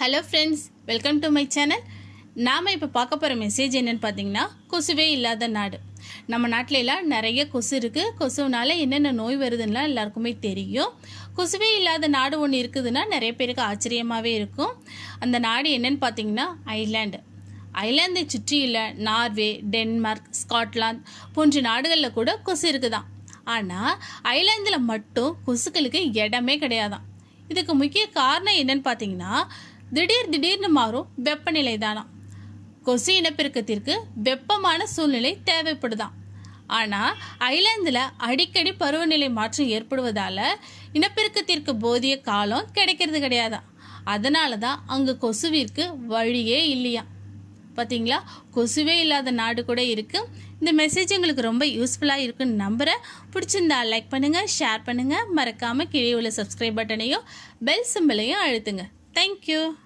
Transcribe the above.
Hello friends welcome to my channel நாம் இப்போ பார்க்க போகிற மெசேஜ் என்னென்னு பார்த்தீங்கன்னா கொசுவே இல்லாத நாடு நம்ம நாட்டில எல்லாம் நிறைய கொசு இருக்குது கொசுனால என்னென்ன நோய் வருதுன்னா எல்லாருக்குமே தெரியும் கொசுவே இல்லாத நாடு ஒன்று இருக்குதுன்னா நிறைய பேருக்கு ஆச்சரியமாகவே இருக்கும் அந்த நாடு என்னென்னு பார்த்தீங்கன்னா ஐலாண்டு ஐலாந்தை சுற்றியில் நார்வே டென்மார்க் ஸ்காட்லாந்து போன்ற நாடுகளில் கூட கொசு இருக்குதான் ஆனால் ஐலாந்தில் மட்டும் கொசுக்களுக்கு இடமே கிடையாதான் இதுக்கு முக்கிய காரணம் என்னன்னு பார்த்தீங்கன்னா திடீர் திடீர்னு மாறும் வெப்பநிலை தானாம் கொசு இனப்பெருக்கத்திற்கு வெப்பமான சூழ்நிலை தேவைப்படுதான் ஆனால் ஐலாந்தில் அடிக்கடி பருவநிலை மாற்றம் ஏற்படுவதால் இனப்பெருக்கத்திற்கு போதிய காலம் கிடைக்கிறது கிடையாதா அதனால தான் அங்கே கொசுவிற்கு வழியே இல்லையா பார்த்தீங்களா கொசுவே இல்லாத நாடு கூட இருக்குது இந்த மெசேஜ் உங்களுக்கு ரொம்ப யூஸ்ஃபுல்லாக இருக்குன்னு நம்புகிறேன் பிடிச்சிருந்தா லைக் பண்ணுங்கள் ஷேர் பண்ணுங்கள் மறக்காமல் கீழே உள்ள சப்ஸ்கிரைப் பட்டனையும் பெல் சிம்பிளையும் அழுத்துங்க Thank you.